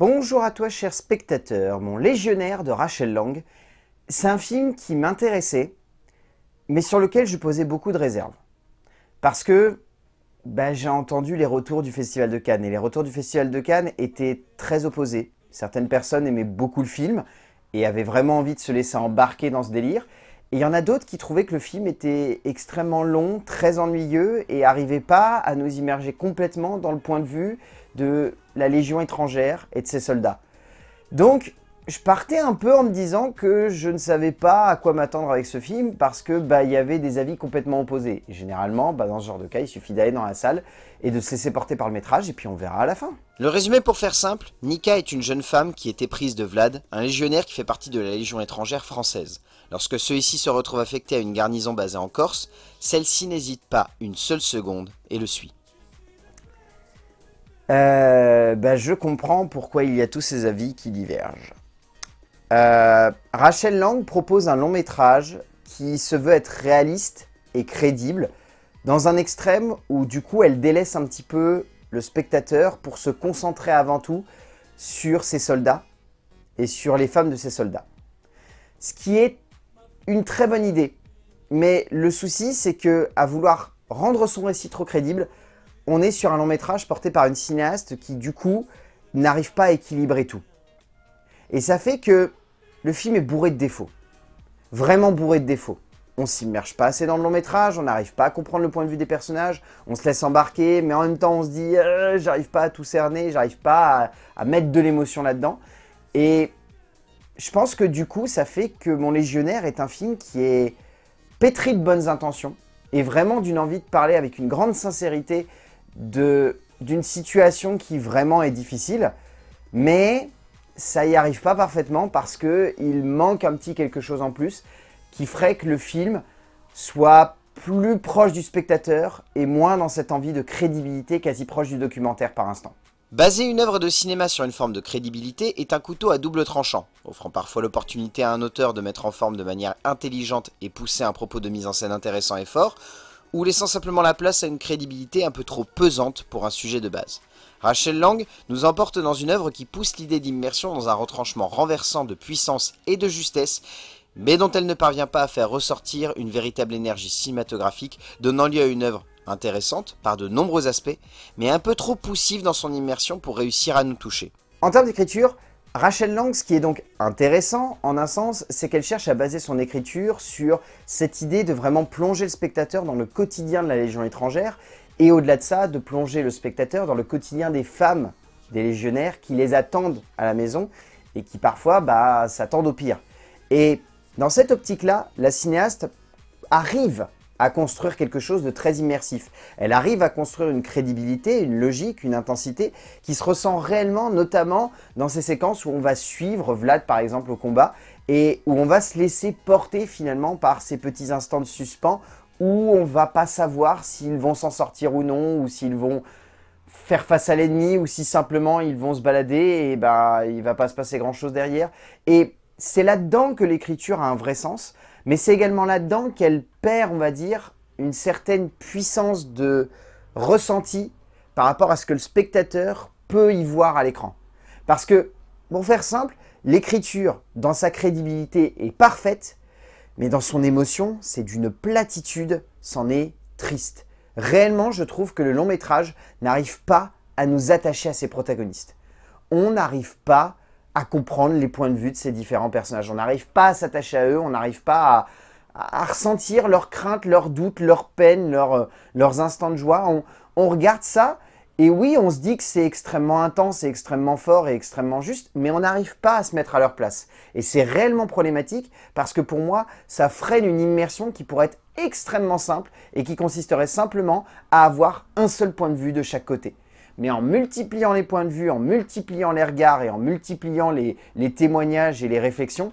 Bonjour à toi cher spectateur, mon légionnaire de Rachel Lang. C'est un film qui m'intéressait, mais sur lequel je posais beaucoup de réserves. Parce que ben, j'ai entendu les retours du Festival de Cannes, et les retours du Festival de Cannes étaient très opposés. Certaines personnes aimaient beaucoup le film, et avaient vraiment envie de se laisser embarquer dans ce délire, et il y en a d'autres qui trouvaient que le film était extrêmement long, très ennuyeux, et n'arrivait pas à nous immerger complètement dans le point de vue de la Légion étrangère et de ses soldats. Donc, je partais un peu en me disant que je ne savais pas à quoi m'attendre avec ce film parce que bah il y avait des avis complètement opposés. généralement, bah, dans ce genre de cas, il suffit d'aller dans la salle et de se laisser porter par le métrage et puis on verra à la fin. Le résumé pour faire simple, Nika est une jeune femme qui est éprise de Vlad, un légionnaire qui fait partie de la Légion étrangère française. Lorsque ceux ci se retrouvent affectés à une garnison basée en Corse, celle-ci n'hésite pas une seule seconde et le suit euh, bah, je comprends pourquoi il y a tous ces avis qui divergent. Euh, Rachel Lang propose un long métrage qui se veut être réaliste et crédible, dans un extrême où du coup elle délaisse un petit peu le spectateur pour se concentrer avant tout sur ses soldats et sur les femmes de ses soldats. Ce qui est une très bonne idée, mais le souci c'est que à vouloir rendre son récit trop crédible, on est sur un long métrage porté par une cinéaste qui, du coup, n'arrive pas à équilibrer tout. Et ça fait que le film est bourré de défauts. Vraiment bourré de défauts. On s'immerge pas assez dans le long métrage, on n'arrive pas à comprendre le point de vue des personnages, on se laisse embarquer, mais en même temps on se dit euh, j'arrive pas à tout cerner, j'arrive pas à mettre de l'émotion là-dedans. Et je pense que du coup, ça fait que Mon Légionnaire est un film qui est pétri de bonnes intentions et vraiment d'une envie de parler avec une grande sincérité d'une situation qui vraiment est difficile, mais ça y arrive pas parfaitement parce qu'il manque un petit quelque chose en plus qui ferait que le film soit plus proche du spectateur et moins dans cette envie de crédibilité quasi proche du documentaire par instant. Baser une œuvre de cinéma sur une forme de crédibilité est un couteau à double tranchant, offrant parfois l'opportunité à un auteur de mettre en forme de manière intelligente et pousser un propos de mise en scène intéressant et fort, ou laissant simplement la place à une crédibilité un peu trop pesante pour un sujet de base. Rachel Lang nous emporte dans une œuvre qui pousse l'idée d'immersion dans un retranchement renversant de puissance et de justesse, mais dont elle ne parvient pas à faire ressortir une véritable énergie cinématographique, donnant lieu à une œuvre intéressante par de nombreux aspects, mais un peu trop poussive dans son immersion pour réussir à nous toucher. En termes d'écriture, Rachel Lang, ce qui est donc intéressant en un sens, c'est qu'elle cherche à baser son écriture sur cette idée de vraiment plonger le spectateur dans le quotidien de la Légion étrangère et au-delà de ça, de plonger le spectateur dans le quotidien des femmes des légionnaires qui les attendent à la maison et qui parfois bah, s'attendent au pire. Et dans cette optique-là, la cinéaste arrive à construire quelque chose de très immersif. Elle arrive à construire une crédibilité, une logique, une intensité qui se ressent réellement, notamment dans ces séquences où on va suivre Vlad par exemple au combat et où on va se laisser porter finalement par ces petits instants de suspens où on va pas savoir s'ils vont s'en sortir ou non, ou s'ils vont faire face à l'ennemi, ou si simplement ils vont se balader et ben bah, il va pas se passer grand chose derrière. Et c'est là-dedans que l'écriture a un vrai sens, mais c'est également là-dedans qu'elle perd, on va dire, une certaine puissance de ressenti par rapport à ce que le spectateur peut y voir à l'écran. Parce que, pour faire simple, l'écriture, dans sa crédibilité, est parfaite, mais dans son émotion, c'est d'une platitude, c'en est triste. Réellement, je trouve que le long métrage n'arrive pas à nous attacher à ses protagonistes. On n'arrive pas à comprendre les points de vue de ces différents personnages. On n'arrive pas à s'attacher à eux, on n'arrive pas à, ressentir leurs craintes, leurs doutes, leurs peines, euh, leurs instants de joie. On, on, regarde ça et oui, on se dit que c'est extrêmement intense et extrêmement fort et extrêmement juste, mais on n'arrive pas à se mettre à leur place. Et c'est réellement problématique parce que pour moi, ça freine une immersion qui pourrait être extrêmement simple et qui consisterait simplement à avoir un seul point de vue de chaque côté mais en multipliant les points de vue, en multipliant les regards et en multipliant les, témoignages et les réflexions,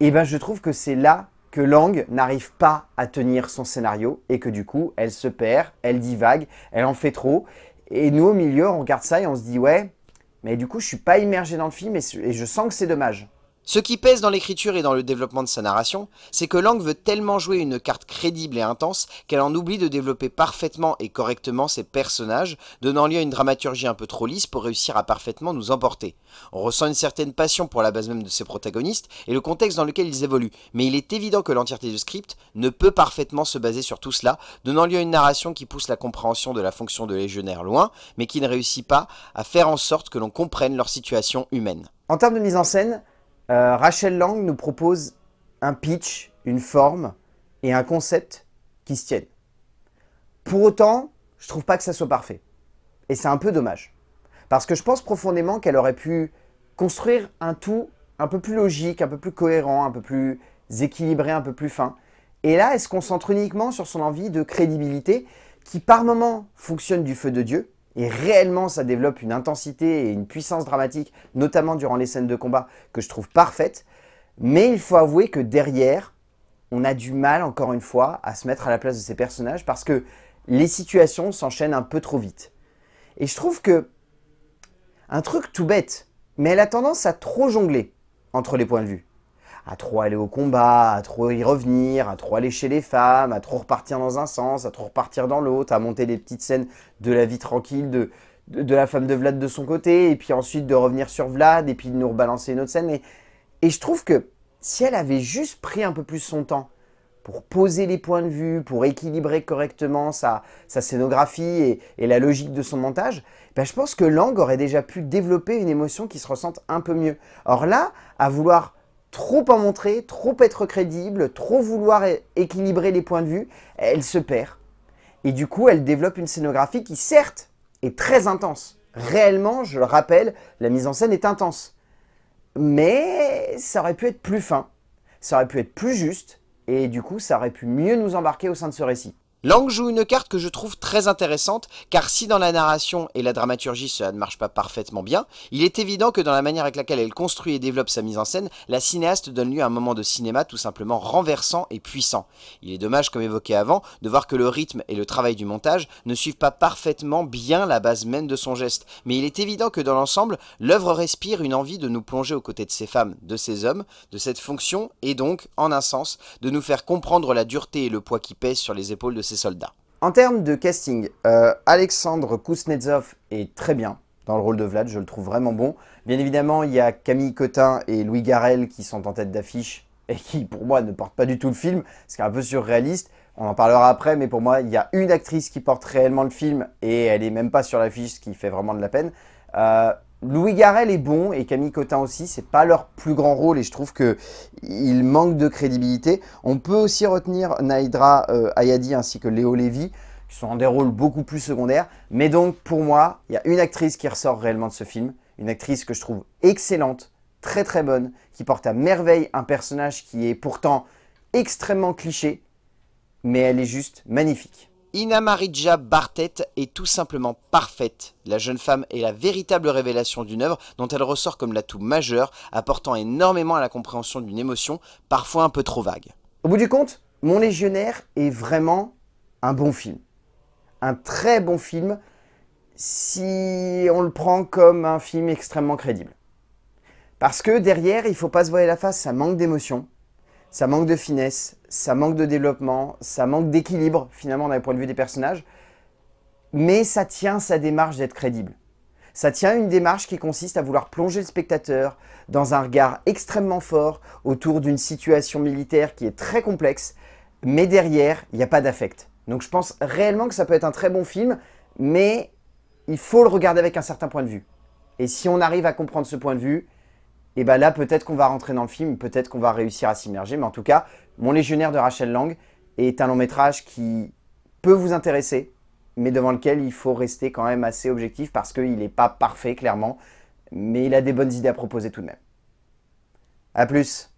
eh ben, je trouve que c'est là que Lang n'arrive pas à tenir son scénario et que du coup, elle se perd, elle divague, elle en fait trop. Et nous, au milieu, on regarde ça et on se dit, ouais, mais du coup, je suis pas immergé dans le film et je sens que c'est dommage. Ce qui pèse dans l'écriture et dans le développement de sa narration, c'est que Lang veut tellement jouer une carte crédible et intense qu'elle en oublie de développer parfaitement et correctement ses personnages, donnant lieu à une dramaturgie un peu trop lisse pour réussir à parfaitement nous emporter. On ressent une certaine passion pour la base même de ses protagonistes et le contexte dans lequel ils évoluent, mais il est évident que l'entièreté du script ne peut parfaitement se baser sur tout cela, donnant lieu à une narration qui pousse la compréhension de la fonction de légionnaire loin, mais qui ne réussit pas à faire en sorte que l'on comprenne leur situation humaine. En termes de mise en scène, euh, Rachel Lang nous propose un pitch, une forme et un concept qui se tiennent. Pour autant, je trouve pas que ça soit parfait. Et c'est un peu dommage. Parce que je pense profondément qu'elle aurait pu construire un tout un peu plus logique, un peu plus cohérent, un peu plus équilibré, un peu plus fin. Et là, elle se concentre uniquement sur son envie de crédibilité qui par moments fonctionne du feu de Dieu, et réellement, ça développe une intensité et une puissance dramatique, notamment durant les scènes de combat, que je trouve parfaite. Mais il faut avouer que derrière, on a du mal, encore une fois, à se mettre à la place de ces personnages parce que les situations s'enchaînent un peu trop vite. Et je trouve que un truc tout bête, mais elle a tendance à trop jongler entre les points de vue à trop aller au combat, à trop y revenir, à trop aller chez les femmes, à trop repartir dans un sens, à trop repartir dans l'autre, à monter des petites scènes de la vie tranquille de, de, la femme de Vlad de son côté, et puis ensuite de revenir sur Vlad, et puis de nous rebalancer une autre scène. Et, et je trouve que si elle avait juste pris un peu plus son temps pour poser les points de vue, pour équilibrer correctement sa, scénographie et, la logique de son montage, ben je pense que Lang aurait déjà pu développer une émotion qui se ressente un peu mieux. Or là, à vouloir trop en montrer, trop être crédible, trop vouloir équilibrer les points de vue, elle se perd. Et du coup, elle développe une scénographie qui, certes, est très intense. Réellement, je le rappelle, la mise en scène est intense. Mais ça aurait pu être plus fin, ça aurait pu être plus juste, et du coup, ça aurait pu mieux nous embarquer au sein de ce récit. Lang joue une carte que je trouve très intéressante, car si dans la narration et la dramaturgie cela ne marche pas parfaitement bien, il est évident que dans la manière avec laquelle elle construit et développe sa mise en scène, la cinéaste donne lieu à un moment de cinéma tout simplement renversant et puissant. Il est dommage, comme évoqué avant, de voir que le rythme et le travail du montage ne suivent pas parfaitement bien la base même de son geste, mais il est évident que dans l'ensemble, l'œuvre respire une envie de nous plonger aux côtés de ces femmes, de ces hommes, de cette fonction, et donc, en un sens, de nous faire comprendre la dureté et le poids qui pèse sur les épaules de soldats. En termes de casting, euh, Alexandre Kuznetsov est très bien dans le rôle de Vlad, je le trouve vraiment bon. Bien évidemment, il y a Camille Cotin et Louis Garel qui sont en tête d'affiche et qui, pour moi, ne portent pas du tout le film, ce qui est un peu surréaliste. On en parlera après, mais pour moi, il y a une actrice qui porte réellement le film et elle est même pas sur l'affiche, ce qui fait vraiment de la peine. Euh, Louis Garrel est bon et Camille Cotin aussi, c'est pas leur plus grand rôle et je trouve que manque de crédibilité. On peut aussi retenir Naïdra euh, Ayadi ainsi que Léo Lévy qui sont dans des rôles beaucoup plus secondaires. Mais donc pour moi, il y a une actrice qui ressort réellement de ce film, une actrice que je trouve excellente, très très bonne, qui porte à merveille un personnage qui est pourtant extrêmement cliché, mais elle est juste magnifique. Inamarija Bartet est tout simplement parfaite. La jeune femme est la véritable révélation d'une œuvre dont elle ressort comme l'atout majeur, apportant énormément à la compréhension d'une émotion, parfois un peu trop vague. Au bout du compte, Mon Légionnaire est vraiment un bon film. Un très bon film si on le prend comme un film extrêmement crédible. Parce que derrière, il faut pas se voiler la face, ça manque d'émotion ça manque de finesse, ça manque de développement, ça manque d'équilibre finalement d'un point de vue des personnages, mais ça tient sa démarche d'être crédible. Ça tient une démarche qui consiste à vouloir plonger le spectateur dans un regard extrêmement fort autour d'une situation militaire qui est très complexe, mais derrière, il n'y a pas d'affect. Donc je pense réellement que ça peut être un très bon film, mais il faut le regarder avec un certain point de vue. Et si on arrive à comprendre ce point de vue, et bien là, peut-être qu'on va rentrer dans le film, peut-être qu'on va réussir à s'immerger. Mais en tout cas, Mon Légionnaire de Rachel Lang est un long métrage qui peut vous intéresser, mais devant lequel il faut rester quand même assez objectif parce qu'il n'est pas parfait, clairement. Mais il a des bonnes idées à proposer tout de même. A plus